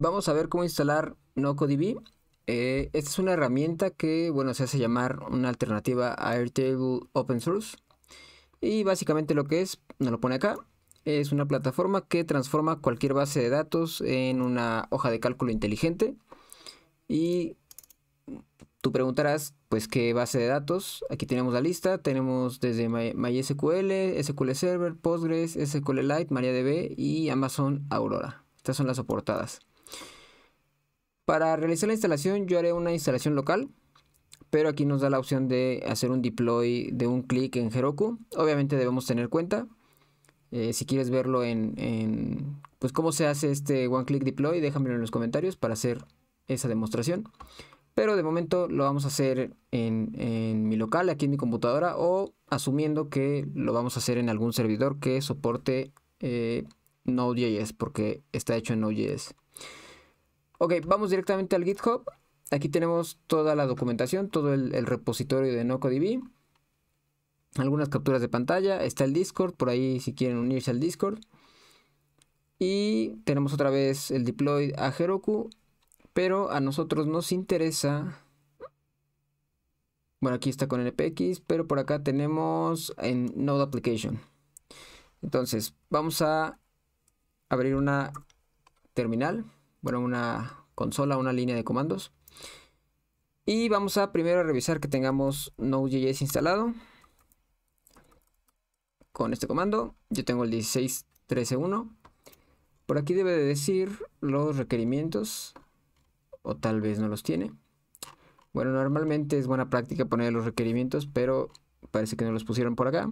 Vamos a ver cómo instalar NocoDB. Eh, esta es una herramienta que, bueno, se hace llamar una alternativa a Airtable Open Source. Y básicamente lo que es, nos lo pone acá, es una plataforma que transforma cualquier base de datos en una hoja de cálculo inteligente. Y tú preguntarás, pues, ¿qué base de datos? Aquí tenemos la lista, tenemos desde MySQL, SQL Server, Postgres, SQLite, MariaDB y Amazon Aurora. Estas son las soportadas. Para realizar la instalación yo haré una instalación local, pero aquí nos da la opción de hacer un deploy de un clic en Heroku. Obviamente debemos tener cuenta. Eh, si quieres verlo en, pues cómo se hace este One Click Deploy, déjamelo en los comentarios para hacer esa demostración. Pero de momento lo vamos a hacer en, mi local, aquí en mi computadora, o asumiendo que lo vamos a hacer en algún servidor que soporte eh, Node.js, porque está hecho en Node.js. Ok, vamos directamente al GitHub. Aquí tenemos toda la documentación, todo el, repositorio de NocoDB. Algunas capturas de pantalla. Está el Discord, por ahí si quieren unirse al Discord. Y tenemos otra vez el deploy a Heroku. Pero a nosotros nos interesa... Bueno, aquí está con NPX, pero por acá tenemos en Node Application. Entonces, vamos a abrir una terminal bueno, una consola, una línea de comandos. Y vamos a primero revisar que tengamos Node.js instalado. Con este comando, yo tengo el 16131. Por aquí debe de decir los requerimientos, o tal vez no los tiene. Bueno, normalmente es buena práctica poner los requerimientos, pero parece que no los pusieron por acá.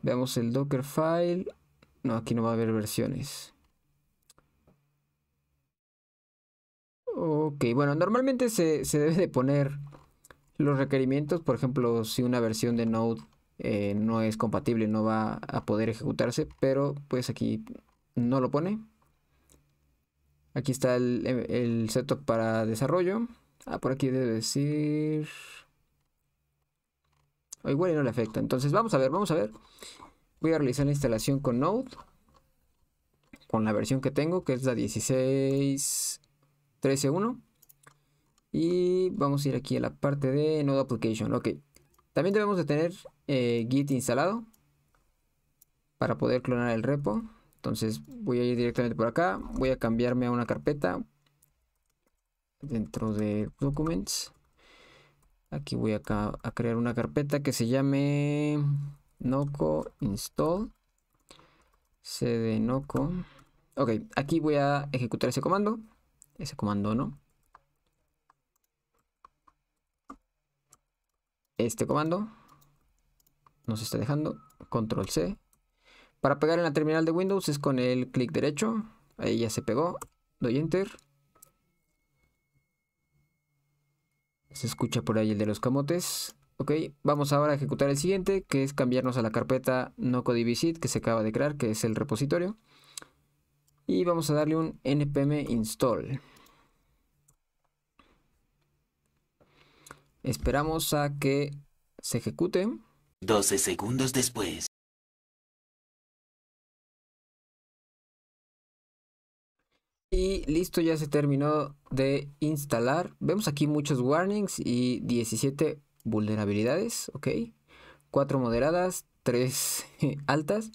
Veamos el Dockerfile. No, aquí no va a haber versiones. Ok, bueno, normalmente se, se debe de poner los requerimientos, por ejemplo, si una versión de Node eh, no es compatible, no va a poder ejecutarse, pero pues aquí no lo pone. Aquí está el, eh, setup para desarrollo. Ah, por aquí debe decir... igual y no le afecta. Entonces vamos a ver, vamos a ver. Voy a realizar la instalación con Node. Con la versión que tengo, que es la 16... 13.1. Y vamos a ir aquí a la parte de Node Application. Ok. También debemos de tener eh, Git instalado para poder clonar el repo. Entonces voy a ir directamente por acá. Voy a cambiarme a una carpeta dentro de Documents. Aquí voy a crear una carpeta que se llame Noco install cd Noco. Ok, aquí voy a ejecutar ese comando ese comando no. Este comando nos está dejando control C. Para pegar en la terminal de Windows es con el clic derecho. Ahí ya se pegó. Doy enter. Se escucha por ahí el de los camotes. Ok, vamos ahora a ejecutar el siguiente, que es cambiarnos a la carpeta no que se acaba de crear, que es el repositorio y vamos a darle un npm install. Esperamos a que se ejecute. 12 segundos después. Y listo, ya se terminó de instalar. Vemos aquí muchos warnings y 17 vulnerabilidades, ok. 4 moderadas, 3 altas.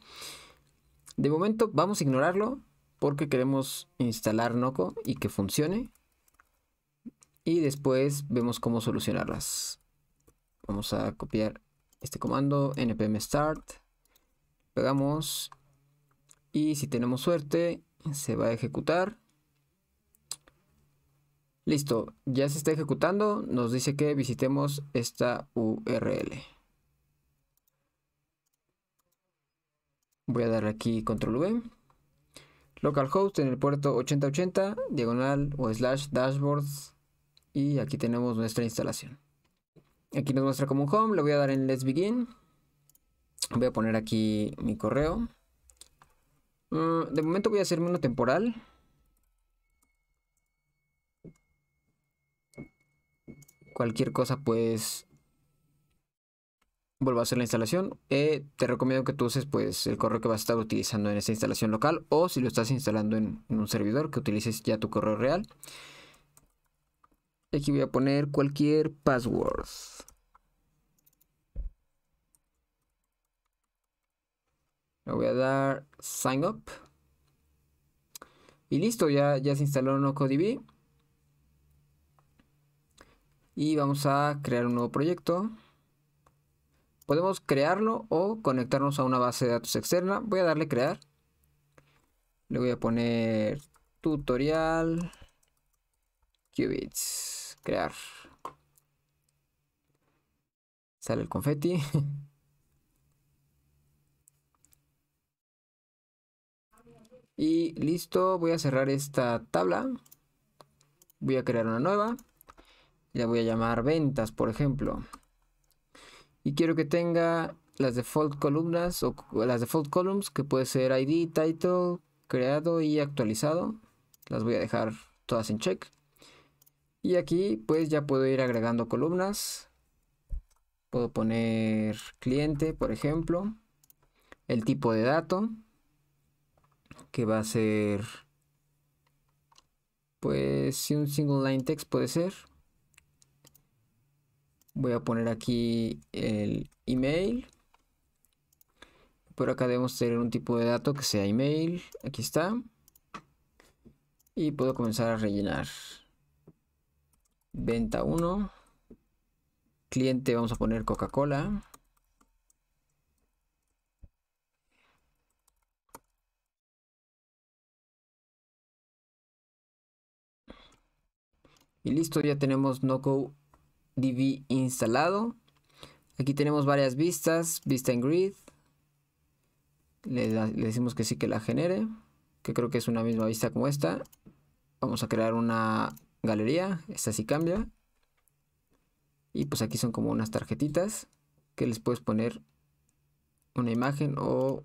De momento vamos a ignorarlo porque queremos instalar Noco y que funcione. Y después vemos cómo solucionarlas. Vamos a copiar este comando npm start. Pegamos. Y si tenemos suerte, se va a ejecutar. Listo, ya se está ejecutando. Nos dice que visitemos esta URL. Voy a dar aquí control V localhost en el puerto 8080, diagonal o slash dashboards. Y aquí tenemos nuestra instalación. Aquí nos muestra como home, le voy a dar en let's begin. Voy a poner aquí mi correo. Mm, de momento voy a hacerme uno temporal. Cualquier cosa pues vuelvo a hacer la instalación. Eh, te recomiendo que tú uses pues, el correo que vas a estar utilizando en esta instalación local o si lo estás instalando en, un servidor que utilices ya tu correo real. Aquí voy a poner cualquier password. Le voy a dar sign up. Y listo, ya, ya se instaló NocoDB. Y vamos a crear un nuevo proyecto. Podemos crearlo o conectarnos a una base de datos externa. Voy a darle crear. Le voy a poner tutorial qubits. Crear. Sale el confeti. Y listo, voy a cerrar esta tabla. Voy a crear una nueva. La voy a llamar ventas, por ejemplo y quiero que tenga las default columnas o las default columns que puede ser ID, title, creado y actualizado. Las voy a dejar todas en check. Y aquí pues ya puedo ir agregando columnas. Puedo poner cliente, por ejemplo. El tipo de dato, que va a ser, pues, si un single line text puede ser voy a poner aquí el email por acá debemos tener un tipo de dato que sea email aquí está y puedo comenzar a rellenar venta 1 cliente vamos a poner coca-cola y listo ya tenemos no DB instalado. Aquí tenemos varias vistas, vista en grid. Le, decimos que sí que la genere, que creo que es una misma vista como esta. Vamos a crear una galería, esta sí cambia. Y pues aquí son como unas tarjetitas que les puedes poner una imagen o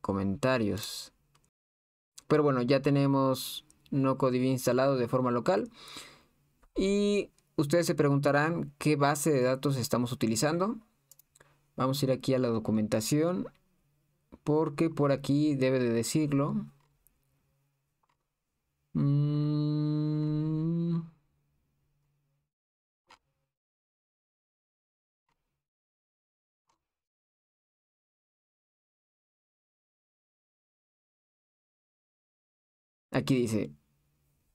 comentarios. Pero bueno, ya tenemos NocoDB instalado de forma local. Y Ustedes se preguntarán qué base de datos estamos utilizando. Vamos a ir aquí a la documentación porque por aquí debe de decirlo. Mm. Aquí dice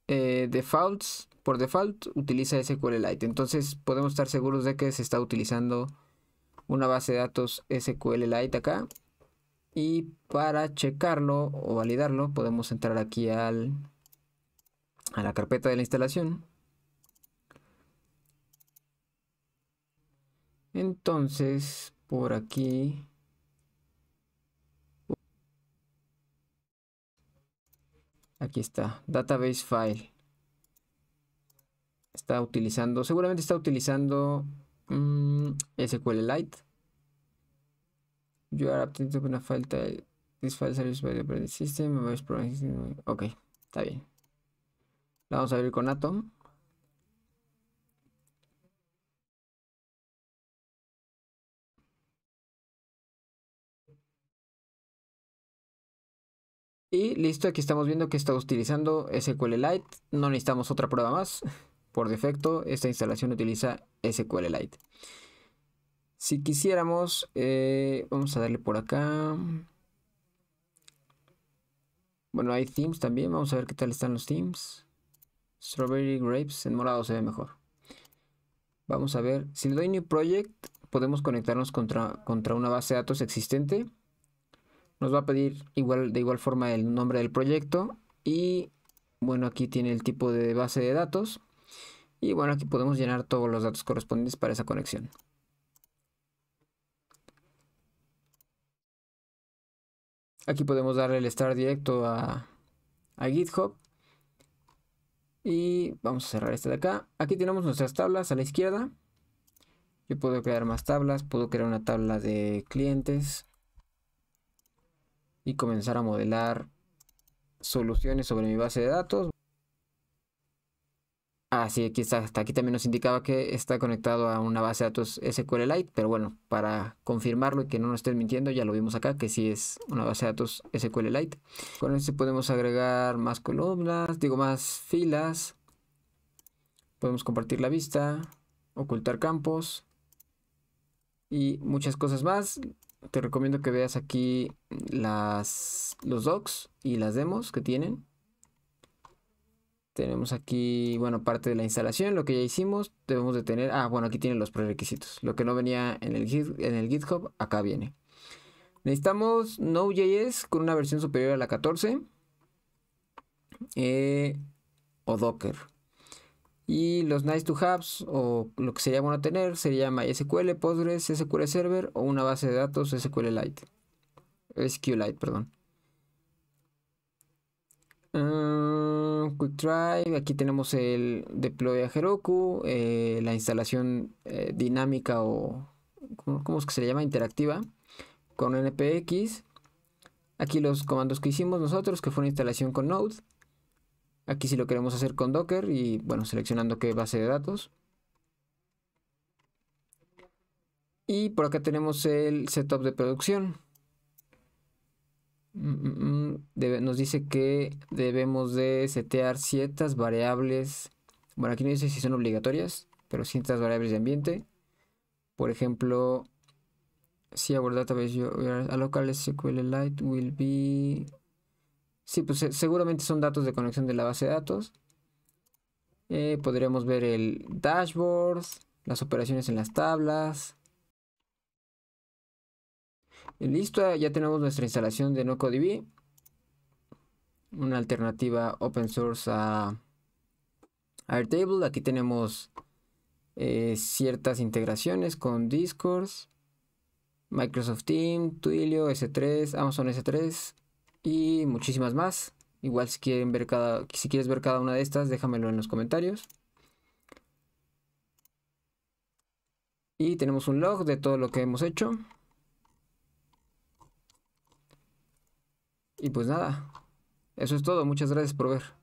eh, defaults por default utiliza SQLite. Entonces podemos estar seguros de que se está utilizando una base de datos SQLite acá. Y para checarlo o validarlo podemos entrar aquí al, a la carpeta de la instalación. Entonces por aquí aquí está, database file está utilizando, seguramente está utilizando mm, SQL Lite You are to file This file service by the system. Ok, está bien. La vamos a abrir con Atom. Y listo, aquí estamos viendo que está utilizando SQLite. No necesitamos otra prueba más. Por defecto, esta instalación utiliza SQLite. Si quisiéramos, eh, vamos a darle por acá. Bueno, hay themes también. Vamos a ver qué tal están los themes. Strawberry Grapes en morado se ve mejor. Vamos a ver. Si le doy New Project, podemos conectarnos contra, una base de datos existente. Nos va a pedir igual, de igual forma el nombre del proyecto. Y bueno, aquí tiene el tipo de base de datos. Y bueno, aquí podemos llenar todos los datos correspondientes para esa conexión. Aquí podemos darle el estar directo a, a GitHub. Y vamos a cerrar este de acá. Aquí tenemos nuestras tablas a la izquierda. Yo puedo crear más tablas, puedo crear una tabla de clientes y comenzar a modelar soluciones sobre mi base de datos. Así ah, que hasta aquí también nos indicaba que está conectado a una base de datos SQLite, pero bueno, para confirmarlo y que no nos estén mintiendo, ya lo vimos acá, que sí es una base de datos SQLite. Con este podemos agregar más columnas, digo más filas, podemos compartir la vista, ocultar campos y muchas cosas más. Te recomiendo que veas aquí las, los docs y las demos que tienen tenemos aquí, bueno, parte de la instalación, lo que ya hicimos, debemos de tener, ah, bueno, aquí tienen los prerequisitos. Lo que no venía en el, en el GitHub, acá viene. Necesitamos Node.js con una versión superior a la 14 eh, o Docker. Y los nice to Hubs, o lo que sería bueno tener sería MySQL, Postgres, SQL Server o una base de datos SQLite. SQLite, perdón. Ah, quick Drive, aquí tenemos el deploy a Heroku, eh, la instalación eh, dinámica o como es que se le llama? interactiva con npx. Aquí los comandos que hicimos nosotros, que fue una instalación con Node. Aquí si lo queremos hacer con Docker y bueno, seleccionando qué base de datos. Y por acá tenemos el setup de producción. Mm, mm, mm, nos dice que debemos de setear ciertas variables. Bueno, aquí no dice si son obligatorias, pero ciertas variables de ambiente. Por ejemplo, si our database a local SQLite will be... Sí, pues seguramente son datos de conexión de la base de datos. Eh, podríamos ver el dashboard, las operaciones en las tablas, Listo, eh, ya tenemos nuestra instalación de NocoDB. Una alternativa open source a Airtable. Aquí tenemos eh, ciertas integraciones con Discord, Microsoft Teams, Twilio, S3, Amazon S3 y muchísimas más. Igual si quieren ver cada, si quieres ver cada una de estas, déjamelo en los comentarios. Y tenemos un log de todo lo que hemos hecho. Y pues nada, eso es todo, muchas gracias por ver.